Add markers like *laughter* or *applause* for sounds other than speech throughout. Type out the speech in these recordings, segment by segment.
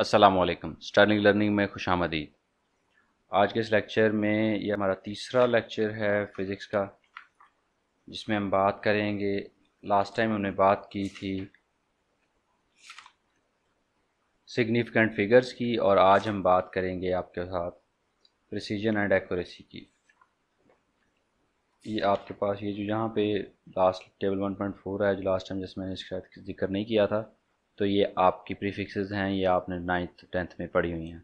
असलकम stunning learning में खुश आमदीद आज के इस लेक्चर में ये हमारा तीसरा लेक्चर है फिज़िक्स का जिसमें हम बात करेंगे लास्ट टाइम हमने बात की थी सिग्निफिकेंट फिगर्स की और आज हम बात करेंगे आपके साथ प्रिसीजन एंड एक्यूरेसी की ये आपके पास ये जो यहाँ पे लास्ट टेबल 1.4 है जो लास्ट टाइम जिसमें मैंने इसका जिक्र नहीं किया था तो ये आपकी प्रीफिक्सेस हैं ये आपने नाइन्थ टेंथ में पढ़ी हुई हैं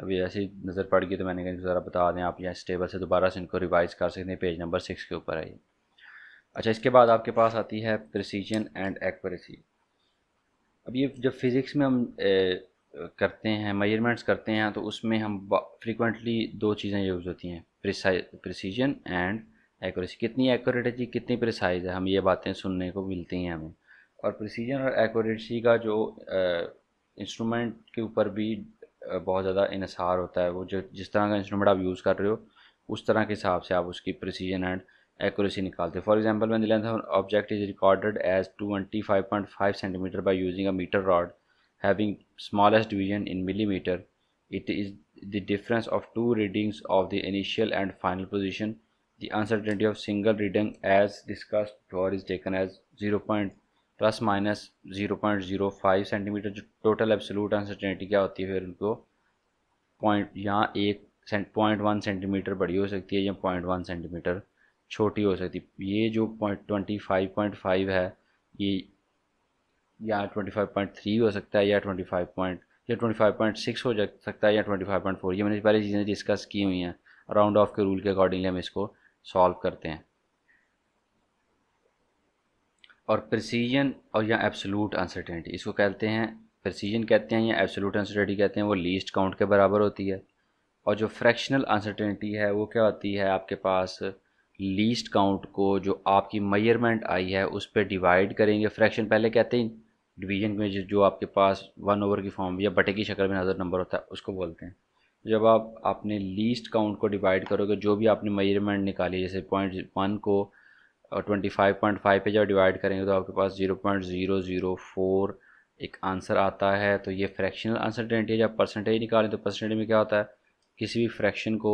अभी ऐसी नज़र पड़ गई तो मैंने कहीं ज़रा बता दें आप यहाँ इस टेबल से दोबारा से इनको रिवाइज़ कर सकते हैं पेज नंबर सिक्स के ऊपर है ये अच्छा इसके बाद आपके पास आती है प्रिसीजन एंड एक्यूरेसी अब ये जब फिज़िक्स में हम ए, करते हैं मेजरमेंट्स करते हैं तो उसमें हम फ्रीक्वेंटली दो चीज़ें यूज़ होती हैं प्रिसीजन एंड एक्यूरेसी कितनी एक्यूरेट है जी कितनी प्रिसाइज है हम ये बातें सुनने को मिलती हैं हमें और प्रिसीजन और एक्यूरेसी का जो इंस्ट्रूमेंट के ऊपर भी बहुत ज़्यादा इसार होता है वो जो जिस तरह का इंस्ट्रूमेंट आप यूज़ कर रहे हो उस तरह के हिसाब से आप उसकी प्रिसीजन एंड एक्यूरेसी निकालते हो फॉर एग्जाम्पल मैंने था object is recorded as twenty five point five centimetre by using a metre rod having smallest division in millimetre is the difference of two readings of the initial and final position the the of single reading as discussed और is taken as zero point plus minus zero point zero five centimetre जो total absolute uncertainty क्या होती है फिर उनको point यहाँ एक point one centimetre बड़ी हो सकती है या पॉइंट वन सेंटीमीटर छोटी हो सकती है ये जो point twenty five point five है ये या ट्वेंटी फाइव पॉइंट थ्री हो सकता है या ट्वेंटी फाइव पॉइंट या ट्वेंटी फाइव पॉइंट सिक्स हो जा सकता है या ट्वेंटी फाइव पॉइंट फोर ये मैंने पहले चीज़ें डिस्कस की हुई हैं राउंड ऑफ के रूल के अकॉर्डिंगली हम इसको सॉल्व करते हैं और प्रसीजन और या एब्सोलूट अनसर्टेनिटी इसको कहते हैं प्रसीजन कहते हैं या एब्सोलूट अनसर्टेनिटी कहते हैं वो लीस्ट काउंट के बराबर होती है और जो फ्रैक्शनल अनसर्टेनिटी है वो क्या होती है आपके पास लीस्ट काउंट को जो आपकी मयरमेंट आई है उस पर डिवाइड करेंगे फ्रैक्शन पहले कहते हैं डिवीजन में जो आपके पास वन ओवर की फॉर्म या बटे की शक्ल में नज़र नंबर होता है उसको बोलते हैं जब आप अपने लीस्ट काउंट को डिवाइड करोगे जो भी आपने मयरमेंट निकाली जैसे पॉइंट वन को और 25.5 पे जब डिवाइड करेंगे तो आपके पास 0.004 एक आंसर आता है तो ये फ्रैक्शनल अनसर्टेनिटी है जब परसेंटेज निकालें तो परसेंटेज में क्या होता है किसी भी फ्रैक्शन को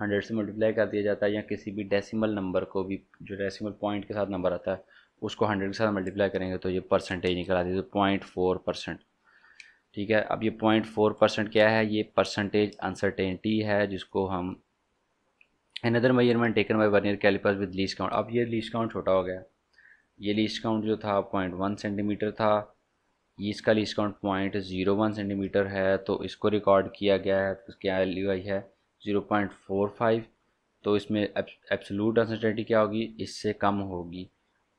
हंड्रेड से मल्टीप्लाई कर दिया जाता है या किसी भी डेसिमल नंबर को भी जो डेसिमल पॉइंट के साथ नंबर आता है उसको हंड्रेड के साथ मल्टीप्लाई करेंगे तो ये परसेंटेज निकल आती है तो पॉइंट फोर परसेंट ठीक है अब ये पॉइंट फोर परसेंट क्या है ये परसेंटेज अनसर्टेनिटी है जिसको हम another measurement taken by vernier callipers with least count अब ये लीस काउंट छोटा हो गया ये लीस काउंट जो था पॉइंट वन सेंटीमीटर था इसका least count point zero one centimetre है तो इसको रिकॉर्ड किया गया है तो क्या ली गई है ज़ीरो पॉइंट फोर फाइव तो इसमें एब्सोलूट अनसर्टेनिटी क्या होगी इससे कम होगी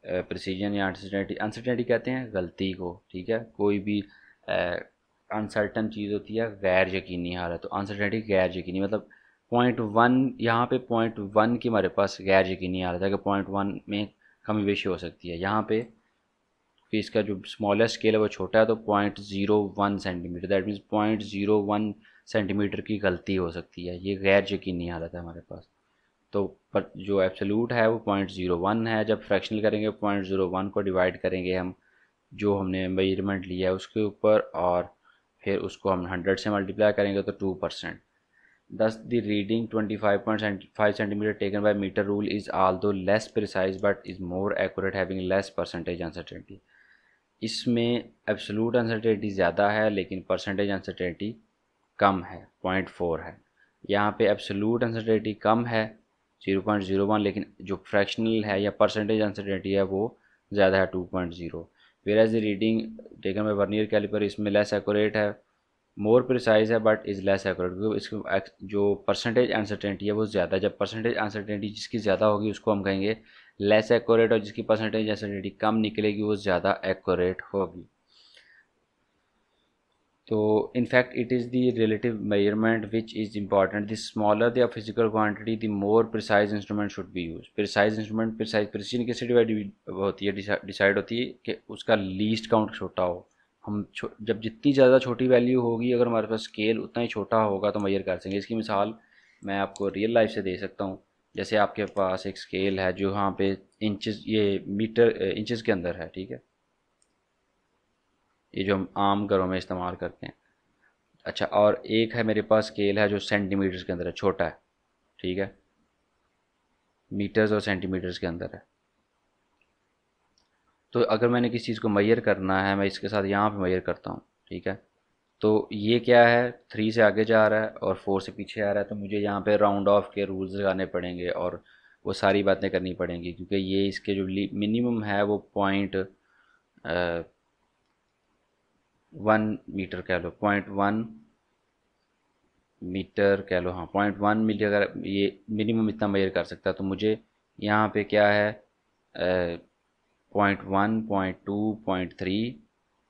प्रिसीजन या अनसर्टेनिटी अनसर्टेनिटी कहते हैं गलती को ठीक है कोई भी अनसर्टन चीज़ होती है गैर यकीनी हालत तो अनसर्टेनिटी गैर यकीनी मतलब पॉइंट वन यहाँ पे पॉइंट वन की हमारे पास गैर यकीनी रहा था कि पॉइंट वन में कमी बेशी हो सकती है यहाँ पे कि इसका जो स्मॉलेस्ट स्केल है वो छोटा है तो point zero one centimetre that means point zero one centimetre की गलती हो सकती है ये गैर यकीनी रहा था हमारे पास तो पर जो एब्सोल्यूट है वो पॉइंट ज़ीरो वन है जब फ्रैक्शनल करेंगे पॉइंट ज़ीरो वन को डिवाइड करेंगे हम जो हमने मेजरमेंट लिया है उसके ऊपर और फिर उसको हम हंड्रेड से मल्टीप्लाई करेंगे तो two percent Thus, the reading 25.5 centimeter taken by meter rule is although less precise but is more accurate having less percentage uncertainty. इसमें एब्सोलूट अनसर्टेनिटी ज़्यादा है लेकिन परसेंटेज अनसर्टेनिटी कम है पॉइंट फोर है यहाँ पे एब्सोलूट अनसर्टेनिटी कम है जीरो पॉइंट जीरो वन लेकिन जो फ्रैक्शनल है या परसेंटेज अनसर्टेनिटी है वो ज़्यादा है two point zero whereas the reading taken by vernier calliper इसमें लेस एक्यूरेट है मोर प्रिसाइज है बट इज़ लेस एक्यूरेट क्योंकि इसकी जो परसेंटेज अनसर्टेनिटी है वो ज़्यादा है जब परसेंटेज अनसर्टेनिटी जिसकी ज़्यादा होगी उसको हम कहेंगे लेस एक्यूरेट और जिसकी परसेंटेज अनसर्टेनिटी कम निकलेगी वो ज़्यादा एक्यूरेट होगी तो in fact it is the relative measurement which is important the smaller the physical quantity the more precise instrument should be use precise instrument precise precision किसी डिवाइड होती है डिसाइड होती है कि उसका लीस्ट काउंट छोटा हो हम जब जितनी ज़्यादा छोटी वैल्यू होगी अगर हमारे पास स्केल उतना ही छोटा होगा तो मैयर कर सकेंगे इसकी मिसाल मैं आपको रियल लाइफ से दे सकता हूँ जैसे आपके पास एक स्केल है जो यहाँ पे इंचेस ये मीटर इंचेस के अंदर है ठीक है ये जो हम आम घरों में इस्तेमाल करते हैं अच्छा और एक है मेरे पास स्केल है जो सेंटीमीटर्स के अंदर है छोटा है ठीक है मीटर्स और सेंटीमीटर्स के अंदर है तो अगर मैंने किसी चीज़ को मैयर करना है मैं इसके साथ यहाँ पे मैयर करता हूँ ठीक है तो ये क्या है थ्री से आगे जा रहा है और फोर से पीछे आ रहा है तो मुझे यहाँ पे राउंड ऑफ के रूल्स लगाने पड़ेंगे और वो सारी बातें करनी पड़ेंगी क्योंकि ये इसके जो मिनिमम है वो पॉइंट वन मीटर कह लो पॉइंट वन मीटर कह लो हाँ पॉइंट वन मीटर अगर ये मिनिमम इतना मेयर कर सकता है तो मुझे यहाँ पे क्या है point one point two point three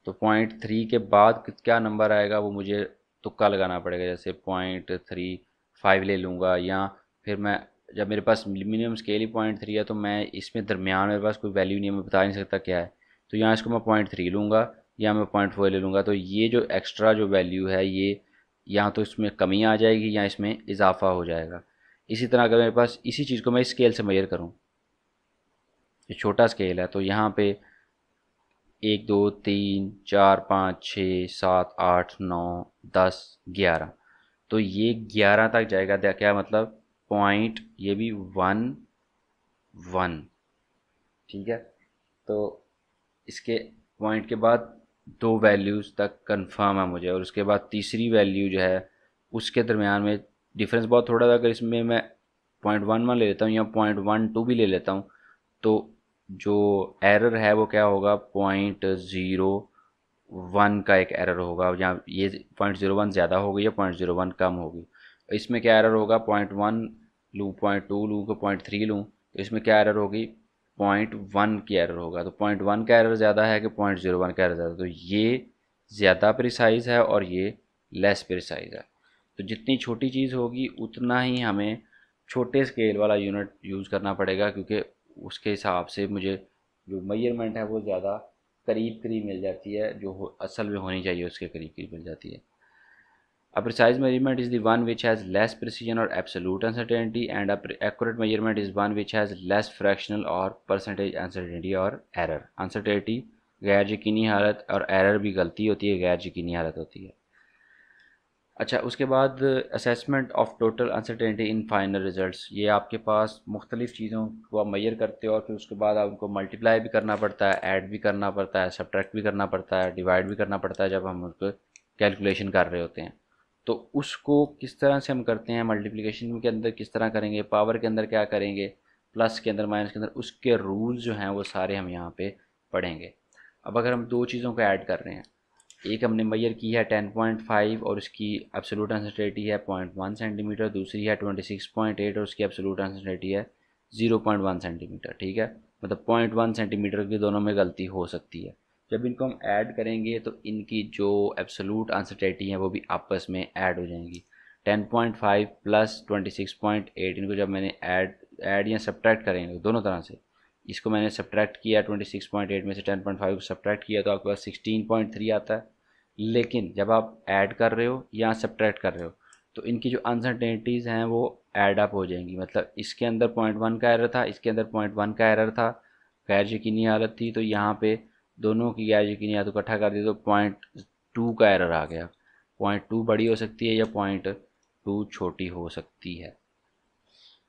तो पॉइंट थ्री के बाद क्या नंबर आएगा वो मुझे तुक्का लगाना पड़ेगा जैसे पॉइंट थ्री फाइव ले लूँगा या फिर मैं जब मेरे पास मिनिमम स्केल ही पॉइंट थ्री है तो मैं इसमें दरमियान मेरे पास कोई वैल्यू नहीं है मैं बता नहीं सकता क्या है तो यहाँ इसको मैं पॉइंट थ्री लूँगा या मैं पॉइंट फोर ले लूँगा तो ये जो एक्स्ट्रा जो वैल्यू है ये यहाँ तो इसमें कमी आ जाएगी या इसमें इजाफा हो जाएगा इसी तरह अगर मेरे पास इसी चीज़ को मैं स्केल से मेजर करूँ ये छोटा स्केल है तो यहाँ पे एक दो तीन चार पाँच छः सात आठ नौ दस ग्यारह तो ये ग्यारह तक जाएगा क्या मतलब पॉइंट ये भी वन वन ठीक है तो इसके पॉइंट के बाद दो वैल्यूज़ तक कंफर्म है मुझे और उसके बाद तीसरी वैल्यू जो है उसके दरमियान में डिफरेंस बहुत थोड़ा था अगर इसमें मैं पॉइंट वन वन ले लेता हूँ या पॉइंट वन टू भी ले लेता हूँ तो जो एरर है वो क्या होगा पॉइंट ज़ीरो वन का एक एरर होगा या ये पॉइंट ज़ीरो वन ज़्यादा होगी या पॉइंट ज़ीरो वन कम होगी इसमें क्या एरर होगा पॉइंट वन लूँ पॉइंट टू लूँ को पॉइंट थ्री लूँ तो इसमें क्या एरर तो होगी पॉइंट वन की एरर होगा तो पॉइंट वन का एरर ज़्यादा है कि पॉइंट ज़ीरो वन का एरर ज़्यादा तो ये ज़्यादा प्रिसाइज है और ये लेस प्रिसाइज है तो जितनी छोटी चीज़ होगी उतना ही हमें छोटे स्केल वाला यूनिट यूज़ करना पड़ेगा क्योंकि उसके हिसाब से मुझे जो मेयरमेंट है वो ज़्यादा करीब करीब मिल जाती है जो असल में होनी चाहिए उसके करीब करीब मिल जाती है a precise measurement is the one which has less precision और absolute uncertainty and accurate measurement is one which has less fractional और परसेंटेज अनसर्टेनिटी और एरर अनसर्टेनिटी गैर यकीनी हालत और एरर भी गलती होती है गैर यकीनी हालत होती है अच्छा उसके बाद assessment of total uncertainty in final results ये आपके पास मुख्तलिफ़ चीज़ों को आप मैयर करते हो और फिर उसके बाद आप उनको मल्टीप्लाई भी करना पड़ता है ऐड भी करना पड़ता है सब्ट्रैक्ट भी करना पड़ता है डिवाइड भी करना पड़ता है जब हम उसको कैलकुलेशन कर रहे होते हैं तो उसको किस तरह से हम करते हैं मल्टीप्लिकेशन के अंदर किस तरह करेंगे पावर के अंदर क्या करेंगे प्लस के अंदर माइनस के अंदर उसके रूल जो हैं वो सारे हम यहाँ पर पढ़ेंगे अब अगर हम दो चीज़ों को ऐड कर रहे हैं एक हमने मैयर की है 10.5 और उसकी एब्सोलूट कंसनट्रेटी है 0.1 सेंटीमीटर दूसरी है 26.8 और उसकी एब्सोलूट कंसनट्रेटी है 0.1 सेंटीमीटर ठीक है मतलब 0.1 सेंटीमीटर की दोनों में गलती हो सकती है जब इनको हम ऐड करेंगे तो इनकी जो एब्सोलूट आंसरटेटी है वो भी आपस में ऐड हो जाएंगी 10.5 प्लस 26.8 इनको जब मैंने ऐड ऐड या सब्ट्रैक्ट करेंगे दोनों तरह से इसको मैंने सब्ट्रैक्ट किया 26.8 में से 10.5 को सब्ट्रैक्ट किया तो आपके पास 16.3 आता है लेकिन जब आप ऐड कर रहे हो या सब्ट्रैक्ट कर रहे हो तो इनकी जो अनसर्टेनिटीज़ हैं वो ऐड अप हो जाएंगी मतलब इसके अंदर पॉइंट वन का एरर था इसके अंदर पॉइंट वन का एरर था गैर यकीनी हालत थी तो यहाँ पर दोनों की गैर यकीनी हालत इकट्ठा कर दी तो पॉइंट टू का एरर आ गया पॉइंट टू बड़ी हो सकती है या पॉइंट टू छोटी हो सकती है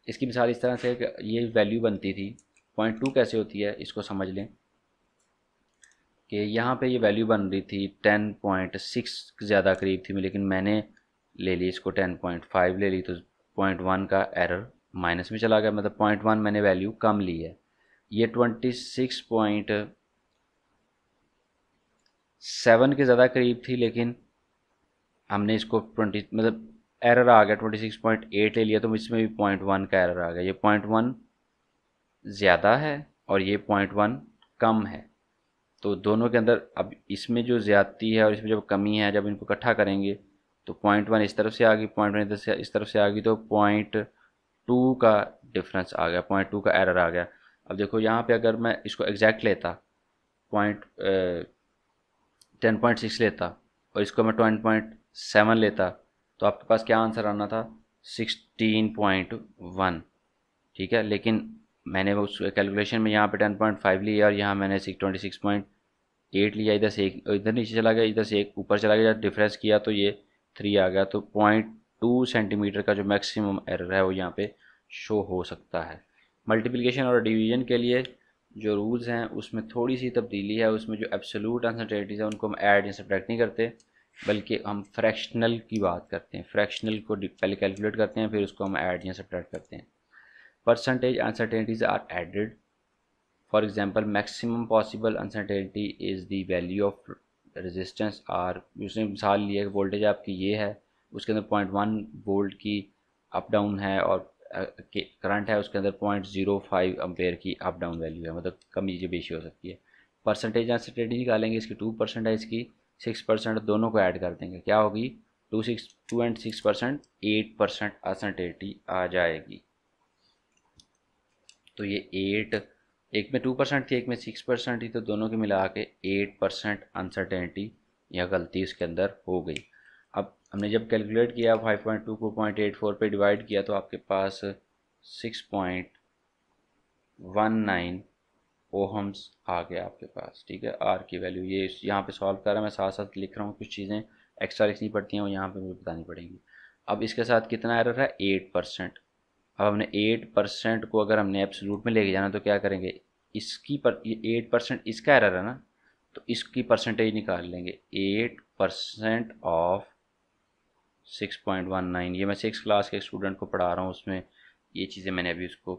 इसकी मिसाल इस तरह से ये वैल्यू बनती थी पॉइंट टू कैसे होती है इसको समझ लें कि यहाँ पे ये वैल्यू बन रही थी टेन पॉइंट सिक्स ज़्यादा करीब थी लेकिन मैंने ले ली इसको टेन पॉइंट फाइव ले ली तो पॉइंट वन का एरर माइनस में चला गया मतलब पॉइंट वन मैंने वैल्यू कम ली है ये ट्वेंटी सिक्स पॉइंट सेवन के ज़्यादा करीब थी लेकिन हमने इसको ट्वेंटी मतलब एरर आ गया ट्वेंटी सिक्स पॉइंट एट ले लिया तो इसमें भी पॉइंट वन का एरर आ गया ये पॉइंट वन ज़्यादा है और ये पॉइंट वन कम है तो दोनों के अंदर अब इसमें जो ज़्यादती है और इसमें जब कमी है जब इनको इकट्ठा करेंगे तो पॉइंट वन इस तरफ से आ गई पॉइंट वन इधर से इस तरफ से आ गई तो पॉइंट टू का डिफरेंस आ गया पॉइंट टू का एरर आ गया अब देखो यहाँ पे अगर मैं इसको एग्जैक्ट लेता पॉइंट टेन पॉइंट सिक्स लेता और इसको मैं ट्वेंट पॉइंट सेवन लेता तो आपके पास क्या आंसर आना था सिक्सटीन पॉइंट वन ठीक है लेकिन मैंने उस कैलकुलेशन में यहाँ पे टेन पॉइंट फाइव लिया और यहाँ मैंने six twenty six point eight लिया इधर से एक इधर नीचे चला गया इधर से एक ऊपर चला गया डिफरेंस किया तो ये थ्री आ गया तो पॉइंट टू सेंटीमीटर का जो मैक्सिमम एरर है वो यहाँ पे शो हो सकता है मल्टीप्लिकेशन और डिवीजन के लिए जो रूल्स हैं उसमें थोड़ी सी तब्दीली है उसमें जो एब्सोलूट अनसर्टेनिटीज़ है उनको हम ऐड या सब्ट्रैक्ट नहीं करते बल्कि हम फ्रैक्शनल की बात करते हैं फ्रैक्शनल को पहले कैलकुलेट करते हैं फिर उसको हम ऐड या सब्ट्रैक्ट करते हैं percentage uncertainties are added for example maximum possible uncertainty is the value of resistance R उसने मिसाल लिया कि वोल्टेज आपकी ये है उसके अंदर पॉइंट वन वोल्ट की अप डाउन है और करंट है उसके अंदर पॉइंट जीरो फाइव अम्पेयर की अप डाउन वैल्यू है मतलब कमी जो बेशी हो सकती है परसेंटेज अनसर्टेनिटी निकालेंगे इसकी टू परसेंट है इसकी सिक्स परसेंट दोनों को ऐड कर देंगे क्या होगी two six two and six percent eight percent uncertainty आ जाएगी तो ये एट एक में टू परसेंट थी एक में सिक्स परसेंट थी तो दोनों के मिला के एट परसेंट अनसर्टेनिटी यह गलती इसके अंदर हो गई अब हमने जब कैलकुलेट किया फाइव पॉइंट टू को पॉइंट एट फोर पर डिवाइड किया तो आपके पास six point one nine ohms आ गया आपके पास ठीक है आर की वैल्यू ये यहाँ पे सॉल्व कर रहा है मैं साथ साथ लिख रहा हूँ कुछ चीज़ें एक्स्ट्रा लिखनी पड़ती हैं वो यहाँ पर मुझे बतानी पड़ेंगी अब इसके साथ कितना एरर है एट परसेंट अब हमने एट परसेंट को अगर हमने एप्सलूट में लेके जाना तो क्या करेंगे इसकी पर ये एट परसेंट इसका एरर है ना तो इसकी परसेंटेज निकाल लेंगे eight percent of six point one nine ये मैं सिक्स क्लास के स्टूडेंट को पढ़ा रहा हूँ उसमें ये चीज़ें मैंने अभी उसको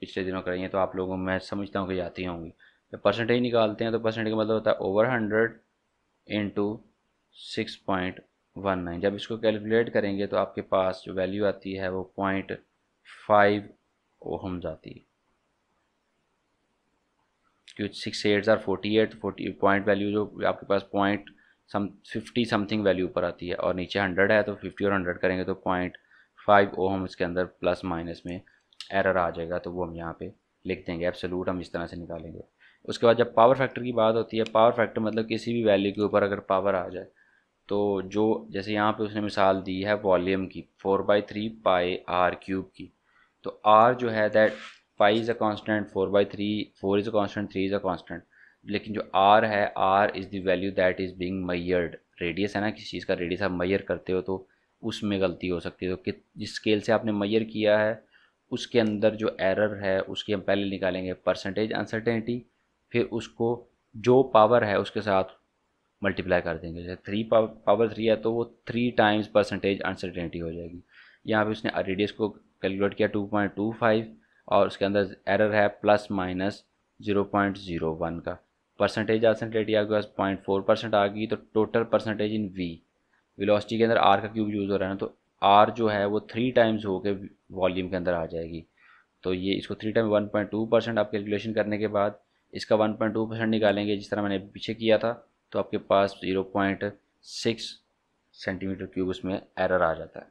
पिछले दिनों कराई हैं तो आप लोगों मैं समझता हूँ कि जाती होंगी जब तो परसेंटेज निकालते हैं तो परसेंट का मतलब होता है over hundred into six point one nine जब इसको कैलकुलेट करेंगे तो आपके पास जो वैल्यू आती है वो पॉइंट फाइव ओहम जाती क्योंकि six eight are forty eight forty point value जो आपके पास point some fifty something value ऊपर आती है और नीचे हंड्रेड है तो फिफ्टी और हंड्रेड करेंगे तो पॉइंट फाइव हम इसके अंदर प्लस माइनस में एरर आ जाएगा तो वो हम यहाँ पे लिख देंगे एब्सोलूट हम इस तरह से निकालेंगे उसके बाद जब पावर फैक्टर की बात होती है पावर फैक्टर मतलब किसी भी वैल्यू के ऊपर अगर पावर आ जाए तो जो जैसे यहाँ पे उसने मिसाल दी है वॉल्यूम की four by three pi r cube की तो आर जो है that pi is a constant four by three four is a constant three is a constant लेकिन जो आर है r is the value that is being measured radius है ना किसी चीज़ का रेडियस आप मैयर करते हो तो उसमें गलती हो सकती है तो कि जिस स्केल से आपने मैयर किया है उसके अंदर जो एरर है उसकी हम पहले निकालेंगे परसेंटेज अनसर्टेनिटी फिर उसको जो पावर है उसके साथ मल्टीप्लाई कर देंगे जैसे थ्री पावर थ्री है तो वो थ्री टाइम्स परसेंटेज अनसर्टेनिटी हो जाएगी यहाँ पे उसने रेडियस को कैलकुलेट किया टू पॉइंट टू फाइव और उसके अंदर एरर है plus minus zero point zero one का परसेंटेज अनसर्टेनिटी आपके पास पॉइंट फोर परसेंट आ गई तो total percentage in v velocity के अंदर आर का क्यूब यूज़ हो रहा है ना तो आर जो है वो थ्री टाइम्स होकर वॉल्यूम के अंदर आ जाएगी तो ये इसको three time one point two percent आप कैलकुलेशन करने के बाद इसका वन पॉइंट टू परसेंट निकालेंगे जिस तरह मैंने पीछे किया था तो आपके पास zero point six centimetre cube उसमें एरर आ जाता है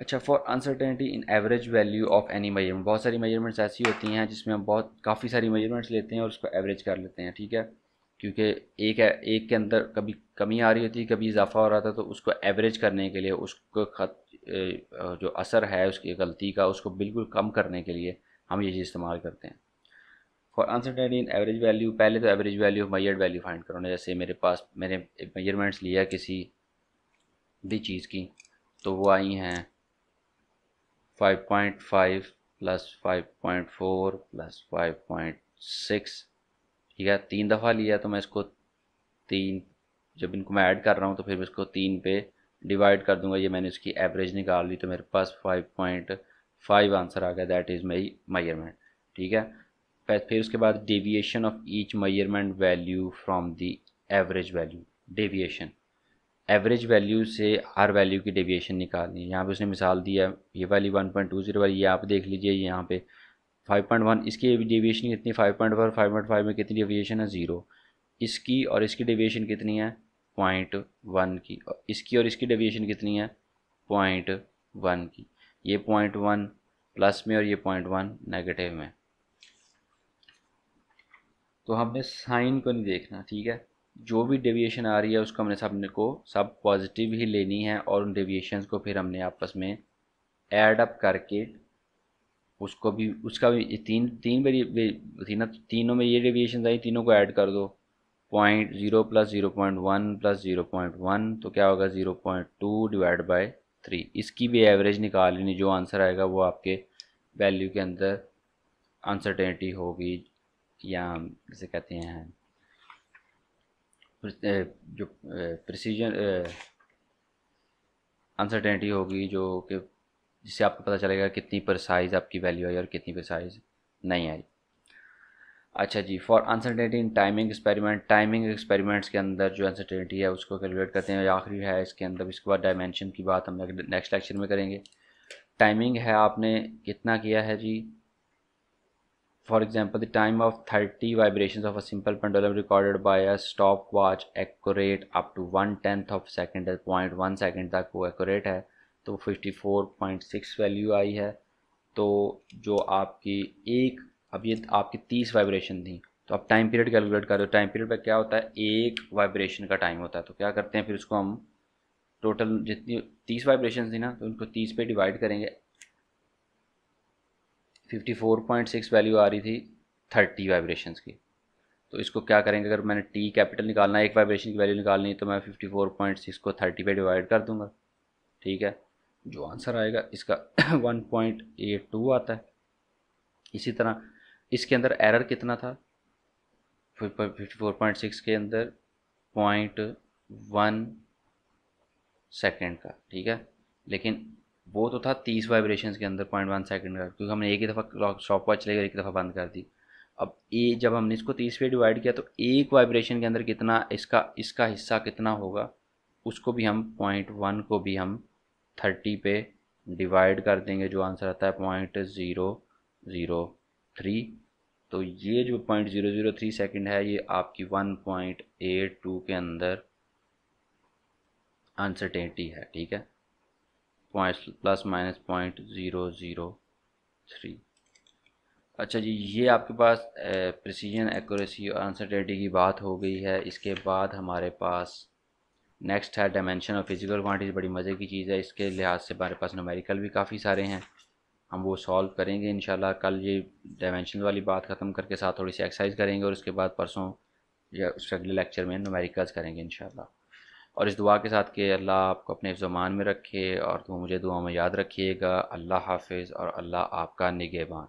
अच्छा for uncertainty in average value of any measurement बहुत सारी मेजरमेंट्स ऐसी होती हैं जिसमें हम बहुत काफ़ी सारी मेजरमेंट्स लेते हैं और उसको एवरेज कर लेते हैं ठीक है क्योंकि एक है एक के अंदर कभी कमी आ रही होती है कभी इजाफा हो रहा था तो उसको एवरेज करने के लिए उसको खत जो असर है उसकी गलती का उसको बिल्कुल कम करने के लिए हम ये चीज़ इस्तेमाल करते हैं for uncertainty in average value पहले तो average value of measure value find करो ना जैसे मेरे पास मैंने मेजरमेंट्स लिया किसी भी चीज़ की तो वो आई हैं 5.5 प्लस 5.4 प्लस 5.6 ठीक है तीन दफ़ा लिया तो मैं इसको तीन जब इनको मैं ऐड कर रहा हूँ तो फिर मैं इसको तीन पे डिवाइड कर दूंगा ये मैंने उसकी एवरेज निकाल ली तो मेरे पास 5.5 आंसर आ गया दैट इज़ मई मेजरमेंट ठीक है फिर उसके बाद deviation of each measurement value from the average value deviation average value से हर वैल्यू की डेविएशन निकालनी है यहाँ पे उसने मिसाल दिया ये वाली 1.20 वाली ये आप देख लीजिए यहाँ पे 5.1 इसकी डेविएशन कितनी 5.4 5.5 में कितनी डेविएशन है ज़ीरो इसकी और इसकी डेविएशन कितनी है पॉइंट वन की और इसकी और इसकी डेविएशन कितनी है पॉइंट वन की ये पॉइंट वन प्लस में और ये पॉइंट वन नेगेटिव में तो हमने साइन को नहीं देखना ठीक है जो भी डेविएशन आ रही है उसको हमने सबने को सब पॉजिटिव ही लेनी है और उन डेविएशन को फिर हमने आपस में एड अप करके उसको भी उसका भी तीन तीन तीन तीनों में ये डेविएशन आई तीनों को ऐड कर दो point zero plus zero point one plus zero point one तो क्या होगा zero point two divide by three इसकी भी एवरेज निकाल लेनी जो आंसर आएगा वो आपके वैल्यू के अंदर अनसर्टेनिटी होगी या जिसे कहते हैं जो प्रिसीजन अनसर्टेनिटी होगी जो कि जिससे आपको पता चलेगा कितनी प्रसाइज आपकी वैल्यू आई और कितनी प्रसाइज नहीं आई अच्छा जी for uncertainty in timing experiment timing experiments के अंदर जो अनसर्टेनिटी है उसको कैलकुलेट करते हैं आखिरी है इसके अंदर इसके बाद डायमेंशन की बात हम नेक्स्ट लेक्चर में करेंगे टाइमिंग है आपने कितना किया है जी for example the time of thirty vibration of a simple pendulum recorded by a stopwatch accurate up to 1 tenth of second या पॉइंट वन सेकेंड तक वो एक्यूरेट है तो fifty four point six value आई है तो जो आपकी एक अब ये आपकी तीस वाइब्रेशन थी तो आप टाइम पीरियड कैलकुलेट कर रहे हो टाइम पीरियड पर क्या होता है एक वाइब्रेशन का टाइम होता है तो क्या करते हैं फिर उसको हम टोटल जितनी तीस वाइब्रेशन थी ना तो उनको तीस पे डिवाइड करेंगे 54.6 वैल्यू आ रही थी 30 वाइब्रेशंस की तो इसको क्या करेंगे अगर मैंने टी कैपिटल निकालना है एक वाइब्रेशन की वैल्यू निकालनी है तो मैं 54.6 को 30 पे डिवाइड कर दूंगा ठीक है जो आंसर आएगा इसका 1.82 *coughs* आता है इसी तरह इसके अंदर एरर कितना था 54.6 के अंदर पॉइंट वन सेकेंड का ठीक है लेकिन वो तो था तीस वाइब्रेशन के अंदर पॉइंट वन सेकेंड का क्योंकि हमने एक ही दफ़ा स्टॉप वॉच लेकर एक दफ़ा बंद कर दी अब ए जब हमने इसको तीस पे डिवाइड किया तो एक वाइब्रेशन के अंदर कितना इसका इसका हिस्सा कितना होगा उसको भी हम पॉइंट वन को भी हम थर्टी पे डिवाइड कर देंगे जो आंसर आता है पॉइंट ज़ीरो ज़ीरो थ्री तो ये जो point zero zero three second है ये आपकी वन पॉइंट एट टू के अंदर अनसर्टेनिटी है ठीक है point plus minus point zero zero three अच्छा जी ये आपके पास प्रिसीजन एक्यूरेसी और अनसर्टेनिटी की बात हो गई है इसके बाद हमारे पास नेक्स्ट है डायमेंशन और फिजिकल क्वांटिटी बड़ी मज़े की चीज़ है इसके लिहाज से हमारे पास नोमेरिकल भी काफ़ी सारे हैं हम वो सॉल्व करेंगे इन कल ये डायमेंशन वाली बात ख़त्म करके साथ थोड़ी सी एक्सरसाइज करेंगे और उसके बाद परसों या उसके अगले लेक्चर में नोमेरिकल्स करेंगे इन और इस दुआ के साथ के अल्लाह आपको अपने ज़मान में रखे और तुम मुझे दुआ में याद रखिएगा अल्लाह हाफिज़ और अल्लाह आपका निगेबान